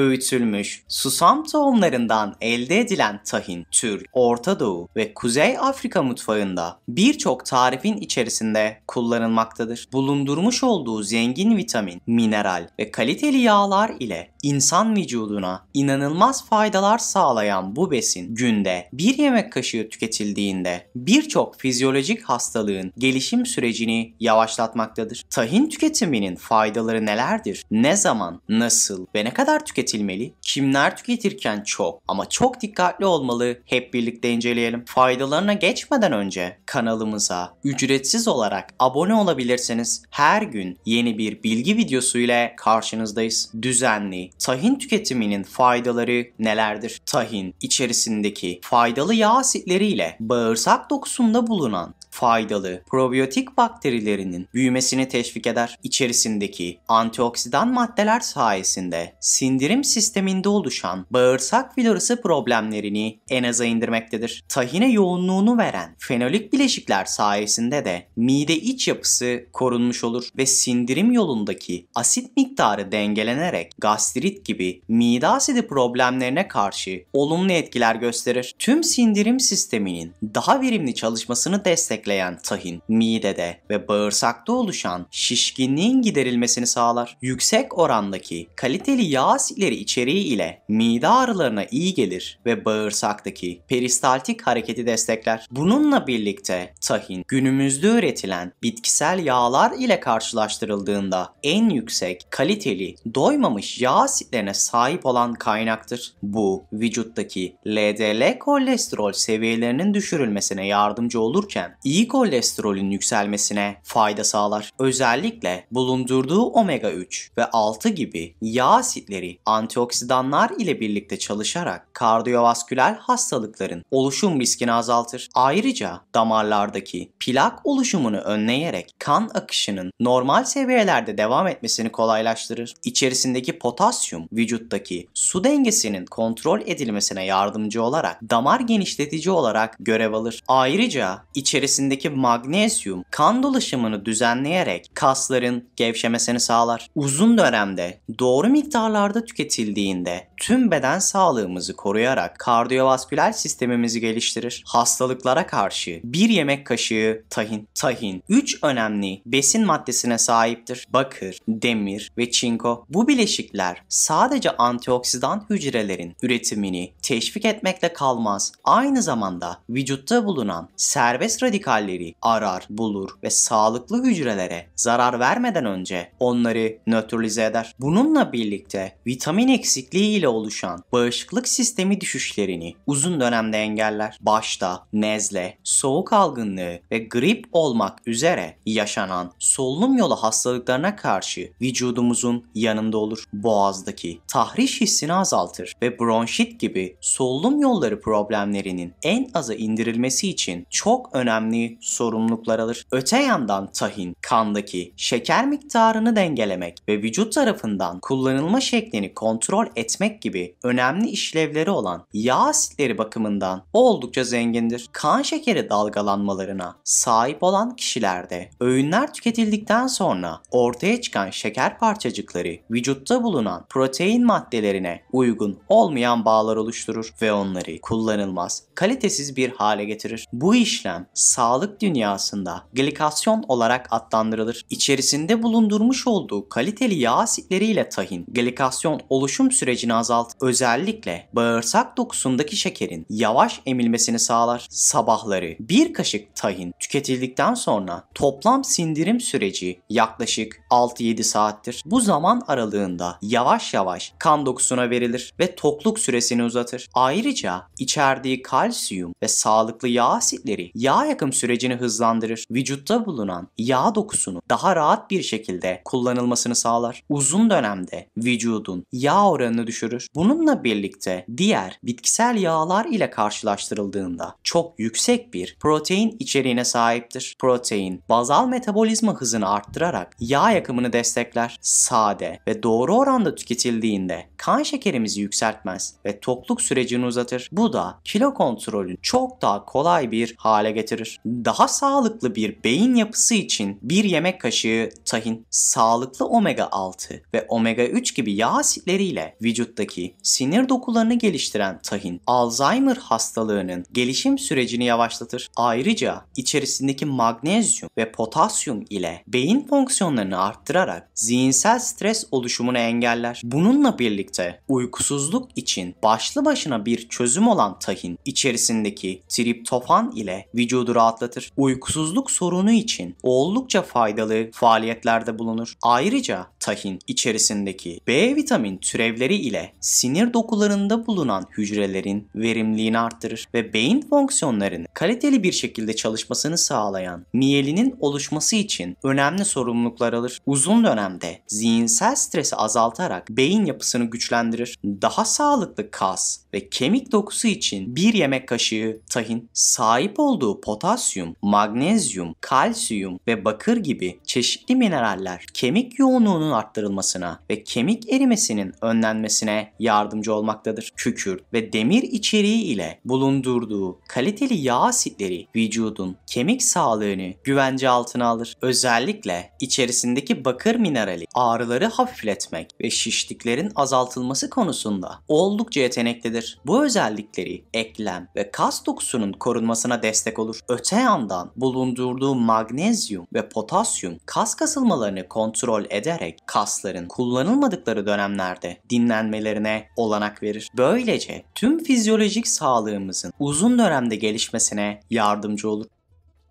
öğütülmüş susam tohumlarından elde edilen tahin, Türk, Orta Doğu ve Kuzey Afrika mutfağında birçok tarifin içerisinde kullanılmaktadır. Bulundurmuş olduğu zengin vitamin, mineral ve kaliteli yağlar ile insan vücuduna inanılmaz faydalar sağlayan bu besin günde bir yemek kaşığı tüketildiğinde birçok fizyolojik hastalığın gelişim sürecini yavaşlatmaktadır. Tahin tüketiminin faydaları nelerdir? Ne zaman, nasıl ve ne kadar tüketilmektedir? tüketilmeli, kimler tüketirken çok ama çok dikkatli olmalı hep birlikte inceleyelim. Faydalarına geçmeden önce kanalımıza ücretsiz olarak abone olabilirseniz her gün yeni bir bilgi videosu ile karşınızdayız. Düzenli tahin tüketiminin faydaları nelerdir? Tahin içerisindeki faydalı yağ asitleriyle bağırsak dokusunda bulunan faydalı probiyotik bakterilerinin büyümesini teşvik eder. İçerisindeki antioksidan maddeler sayesinde sindirim sisteminde oluşan bağırsak florası problemlerini en aza indirmektedir. Tahine yoğunluğunu veren fenolik bileşikler sayesinde de mide iç yapısı korunmuş olur ve sindirim yolundaki asit miktarı dengelenerek gastrit gibi mide asidi problemlerine karşı olumlu etkiler gösterir. Tüm sindirim sisteminin daha verimli çalışmasını destekler destekleyen tahin midede ve bağırsakta oluşan şişkinliğin giderilmesini sağlar. Yüksek orandaki kaliteli yağ asitleri içeriği ile mide ağrılarına iyi gelir ve bağırsaktaki peristaltik hareketi destekler. Bununla birlikte tahin günümüzde üretilen bitkisel yağlar ile karşılaştırıldığında en yüksek kaliteli doymamış yağ asitlerine sahip olan kaynaktır. Bu vücuttaki LDL kolesterol seviyelerinin düşürülmesine yardımcı olurken iyi kolesterolün yükselmesine fayda sağlar. Özellikle bulundurduğu omega 3 ve 6 gibi yağ asitleri antioksidanlar ile birlikte çalışarak kardiyovasküler hastalıkların oluşum riskini azaltır. Ayrıca damarlardaki plak oluşumunu önleyerek kan akışının normal seviyelerde devam etmesini kolaylaştırır. İçerisindeki potasyum vücuttaki su dengesinin kontrol edilmesine yardımcı olarak damar genişletici olarak görev alır. Ayrıca içerisinde içerisindeki magnezyum kan dolaşımını düzenleyerek kasların gevşemesini sağlar. Uzun dönemde doğru miktarlarda tüketildiğinde tüm beden sağlığımızı koruyarak kardiyovasküler sistemimizi geliştirir. Hastalıklara karşı bir yemek kaşığı tahin. Tahin 3 önemli besin maddesine sahiptir. Bakır, demir ve çinko. Bu bileşikler sadece antioksidan hücrelerin üretimini teşvik etmekle kalmaz. Aynı zamanda vücutta bulunan serbest radikal radikalleri arar, bulur ve sağlıklı hücrelere zarar vermeden önce onları nötralize eder. Bununla birlikte vitamin eksikliği ile oluşan bağışıklık sistemi düşüşlerini uzun dönemde engeller. Başta nezle, soğuk algınlığı ve grip olmak üzere yaşanan solunum yolu hastalıklarına karşı vücudumuzun yanında olur. Boğazdaki tahriş hissini azaltır ve bronşit gibi solunum yolları problemlerinin en aza indirilmesi için çok önemli konuyu sorumluluklar alır. Öte yandan tahin kandaki şeker miktarını dengelemek ve vücut tarafından kullanılma şeklini kontrol etmek gibi önemli işlevleri olan yağ asitleri bakımından oldukça zengindir. Kan şekeri dalgalanmalarına sahip olan kişilerde öğünler tüketildikten sonra ortaya çıkan şeker parçacıkları vücutta bulunan protein maddelerine uygun olmayan bağlar oluşturur ve onları kullanılmaz, kalitesiz bir hale getirir. Bu işlem sağ sağlık dünyasında glikasyon olarak adlandırılır. İçerisinde bulundurmuş olduğu kaliteli yağ asitleriyle tahin, glikasyon oluşum sürecini azalt, özellikle bağırsak dokusundaki şekerin yavaş emilmesini sağlar. Sabahları bir kaşık tahin tüketildikten sonra toplam sindirim süreci yaklaşık 6-7 saattir. Bu zaman aralığında yavaş yavaş kan dokusuna verilir ve tokluk süresini uzatır. Ayrıca içerdiği kalsiyum ve sağlıklı yağ asitleri yağ yakım sürecini hızlandırır. Vücutta bulunan yağ dokusunu daha rahat bir şekilde kullanılmasını sağlar. Uzun dönemde vücudun yağ oranını düşürür. Bununla birlikte diğer bitkisel yağlar ile karşılaştırıldığında çok yüksek bir protein içeriğine sahiptir. Protein bazal metabolizma hızını arttırarak yağ yakımını destekler. Sade ve doğru oranda tüketildiğinde kan şekerimizi yükseltmez ve tokluk sürecini uzatır. Bu da kilo kontrolünü çok daha kolay bir hale getirir. Daha sağlıklı bir beyin yapısı için bir yemek kaşığı tahin, sağlıklı omega 6 ve omega 3 gibi yağ asitleriyle vücuttaki sinir dokularını geliştiren tahin, Alzheimer hastalığının gelişim sürecini yavaşlatır. Ayrıca içerisindeki magnezyum ve potasyum ile beyin fonksiyonlarını arttırarak zihinsel stres oluşumunu engeller. Bununla birlikte uykusuzluk için başlı başına bir çözüm olan tahin içerisindeki triptofan ile vücudu rahat rahatlatır. Uykusuzluk sorunu için oldukça faydalı faaliyetlerde bulunur. Ayrıca tahin içerisindeki B vitamin türevleri ile sinir dokularında bulunan hücrelerin verimliliğini arttırır ve beyin fonksiyonlarını kaliteli bir şekilde çalışmasını sağlayan miyelinin oluşması için önemli sorumluluklar alır. Uzun dönemde zihinsel stresi azaltarak beyin yapısını güçlendirir. Daha sağlıklı kas ve kemik dokusu için bir yemek kaşığı tahin sahip olduğu potasyum, magnezyum, kalsiyum ve bakır gibi çeşitli mineraller kemik yoğunluğunun arttırılmasına ve kemik erimesinin önlenmesine yardımcı olmaktadır. Kükürt ve demir içeriği ile bulundurduğu kaliteli yağ asitleri vücudun kemik sağlığını güvence altına alır. Özellikle içerisindeki bakır minerali ağrıları hafifletmek ve şişliklerin azaltılması konusunda oldukça yeteneklidir kullanılabilir. Bu özellikleri eklem ve kas dokusunun korunmasına destek olur. Öte yandan bulundurduğu magnezyum ve potasyum kas kasılmalarını kontrol ederek kasların kullanılmadıkları dönemlerde dinlenmelerine olanak verir. Böylece tüm fizyolojik sağlığımızın uzun dönemde gelişmesine yardımcı olur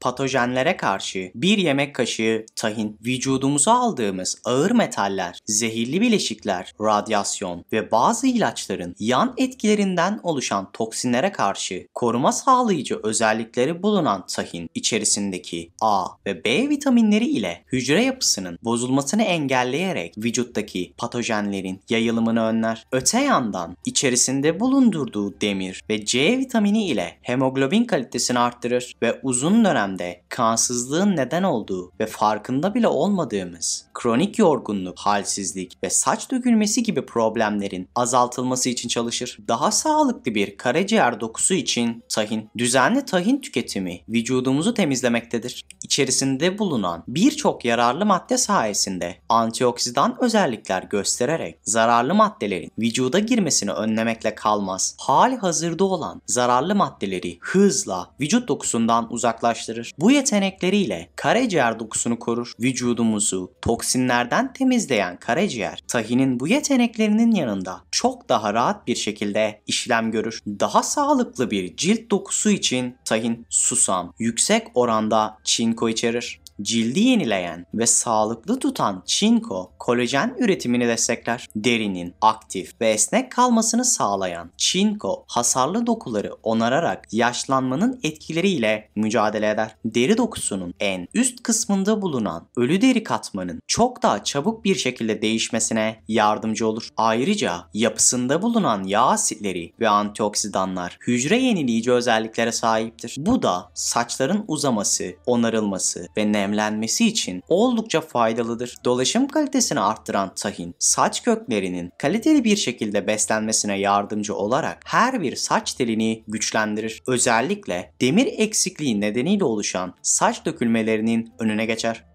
patojenlere karşı bir yemek kaşığı tahin, vücudumuza aldığımız ağır metaller, zehirli bileşikler, radyasyon ve bazı ilaçların yan etkilerinden oluşan toksinlere karşı koruma sağlayıcı özellikleri bulunan tahin içerisindeki A ve B vitaminleri ile hücre yapısının bozulmasını engelleyerek vücuttaki patojenlerin yayılımını önler. Öte yandan içerisinde bulundurduğu demir ve C vitamini ile hemoglobin kalitesini arttırır ve uzun dönem dönemde kansızlığın neden olduğu ve farkında bile olmadığımız kronik yorgunluk, halsizlik ve saç dökülmesi gibi problemlerin azaltılması için çalışır. Daha sağlıklı bir karaciğer dokusu için tahin, düzenli tahin tüketimi vücudumuzu temizlemektedir. İçerisinde bulunan birçok yararlı madde sayesinde antioksidan özellikler göstererek zararlı maddelerin vücuda girmesini önlemekle kalmaz. Hali hazırda olan zararlı maddeleri hızla vücut dokusundan uzaklaştırır arındırır. Bu yetenekleriyle karaciğer dokusunu korur. Vücudumuzu toksinlerden temizleyen karaciğer tahinin bu yeteneklerinin yanında çok daha rahat bir şekilde işlem görür. Daha sağlıklı bir cilt dokusu için tahin susam yüksek oranda çinko içerir cildi yenileyen ve sağlıklı tutan çinko, kolajen üretimini destekler. Derinin aktif ve esnek kalmasını sağlayan çinko, hasarlı dokuları onararak yaşlanmanın etkileriyle mücadele eder. Deri dokusunun en üst kısmında bulunan ölü deri katmanın çok daha çabuk bir şekilde değişmesine yardımcı olur. Ayrıca yapısında bulunan yağ asitleri ve antioksidanlar hücre yenileyici özelliklere sahiptir. Bu da saçların uzaması, onarılması ve nem kremlenmesi için oldukça faydalıdır. Dolaşım kalitesini arttıran tahin, saç köklerinin kaliteli bir şekilde beslenmesine yardımcı olarak her bir saç telini güçlendirir. Özellikle demir eksikliği nedeniyle oluşan saç dökülmelerinin önüne geçer.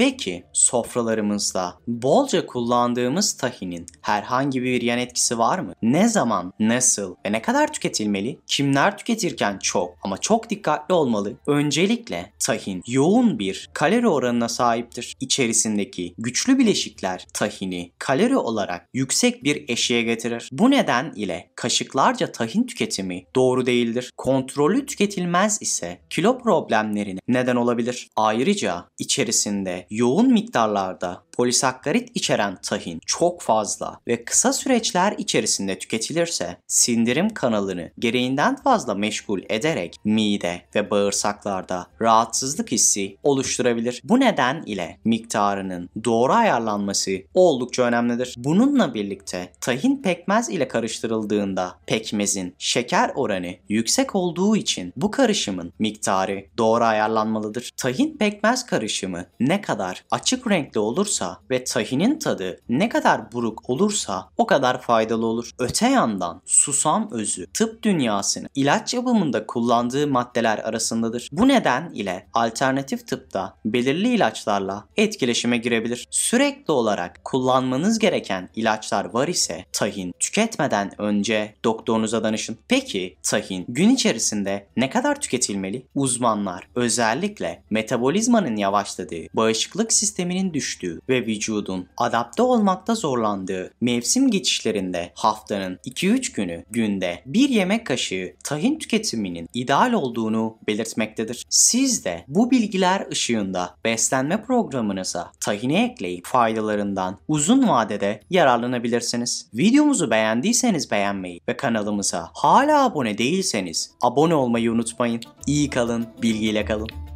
Peki sofralarımızda bolca kullandığımız tahinin herhangi bir yan etkisi var mı? Ne zaman, nasıl ve ne kadar tüketilmeli? Kimler tüketirken çok ama çok dikkatli olmalı. Öncelikle tahin yoğun bir kalori oranına sahiptir. İçerisindeki güçlü bileşikler tahini kalori olarak yüksek bir eşiğe getirir. Bu neden ile kaşıklarca tahin tüketimi doğru değildir. Kontrollü tüketilmez ise kilo problemlerine neden olabilir. Ayrıca içerisinde yoğun miktarlarda polisakkarit içeren tahin çok fazla ve kısa süreçler içerisinde tüketilirse sindirim kanalını gereğinden fazla meşgul ederek mide ve bağırsaklarda rahatsızlık hissi oluşturabilir. Bu neden ile miktarının doğru ayarlanması oldukça önemlidir. Bununla birlikte tahin pekmez ile karıştırıldığında pekmezin şeker oranı yüksek olduğu için bu karışımın miktarı doğru ayarlanmalıdır. Tahin pekmez karışımı ne kadar açık renkli olursa ve tahinin tadı ne kadar buruk olursa o kadar faydalı olur. Öte yandan susam özü tıp dünyasını ilaç yapımında kullandığı maddeler arasındadır. Bu neden ile alternatif tıpta belirli ilaçlarla etkileşime girebilir. Sürekli olarak kullanmanız gereken ilaçlar var ise tahin tüketmeden önce doktorunuza danışın. Peki tahin gün içerisinde ne kadar tüketilmeli? Uzmanlar özellikle metabolizmanın yavaşladığı, bağışıklık sisteminin düştüğü ve vücudun adapte olmakta zorlandığı mevsim geçişlerinde haftanın 2-3 günü günde bir yemek kaşığı tahin tüketiminin ideal olduğunu belirtmektedir. Siz de bu bilgiler ışığında beslenme programınıza tahini ekleyip faydalarından uzun vadede yararlanabilirsiniz. Videomuzu beğendiyseniz beğenmeyi ve kanalımıza hala abone değilseniz abone olmayı unutmayın. İyi kalın, bilgiyle kalın.